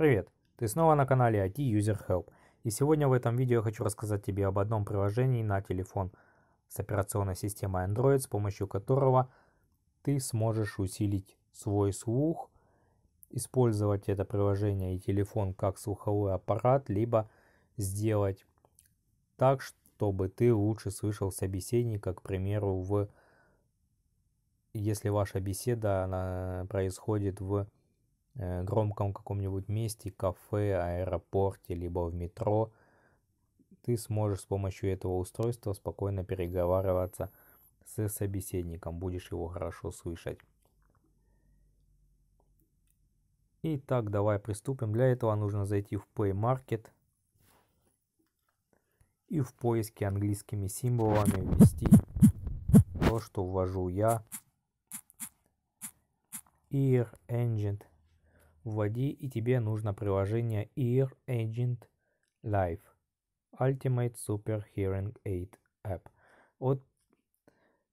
Привет! Ты снова на канале IT User Help. И сегодня в этом видео я хочу рассказать тебе об одном приложении на телефон с операционной системой Android, с помощью которого ты сможешь усилить свой слух, использовать это приложение и телефон как слуховой аппарат, либо сделать так, чтобы ты лучше слышал собеседника, к примеру, в если ваша беседа она происходит в Э, громком каком-нибудь месте, кафе, аэропорте, либо в метро, ты сможешь с помощью этого устройства спокойно переговариваться с собеседником, будешь его хорошо слышать. Итак, давай приступим. Для этого нужно зайти в Play Market и в поиске английскими символами ввести то, что ввожу я. Ear Engine вводи и тебе нужно приложение Ear Agent Live Ultimate Super Hearing Aid App от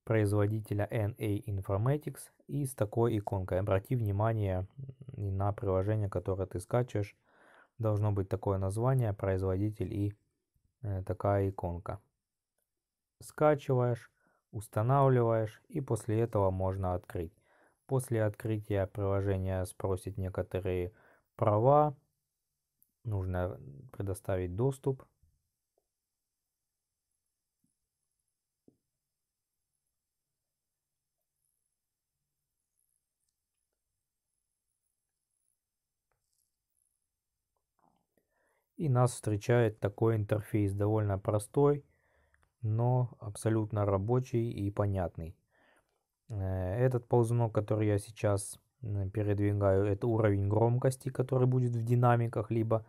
производителя NA Informatics и с такой иконкой. Обрати внимание на приложение, которое ты скачешь. Должно быть такое название, производитель и э, такая иконка. Скачиваешь, устанавливаешь и после этого можно открыть. После открытия приложения спросит некоторые права. Нужно предоставить доступ. И нас встречает такой интерфейс, довольно простой, но абсолютно рабочий и понятный. Э, этот ползунок, который я сейчас передвигаю, это уровень громкости, который будет в динамиках, либо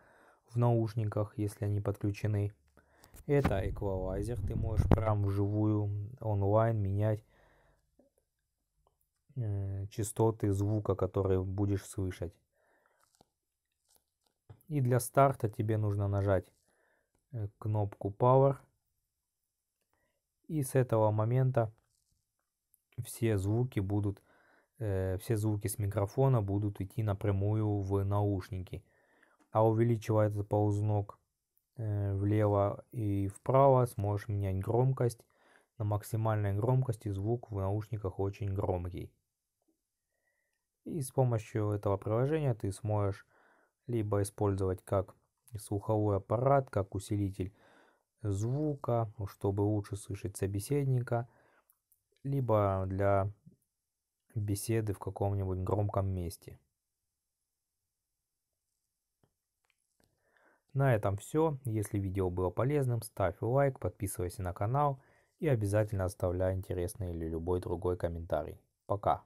в наушниках, если они подключены. Это эквалайзер, ты можешь прям вживую онлайн менять э, частоты звука, которые будешь слышать. И для старта тебе нужно нажать э, кнопку Power. И с этого момента все звуки будут, э, все звуки с микрофона будут идти напрямую в наушники. А увеличивая этот ползунок э, влево и вправо, сможешь менять громкость. На максимальной громкости звук в наушниках очень громкий. И с помощью этого приложения ты сможешь либо использовать как слуховой аппарат, как усилитель звука, чтобы лучше слышать собеседника – либо для беседы в каком-нибудь громком месте. На этом все. Если видео было полезным, ставь лайк, подписывайся на канал и обязательно оставляй интересный или любой другой комментарий. Пока!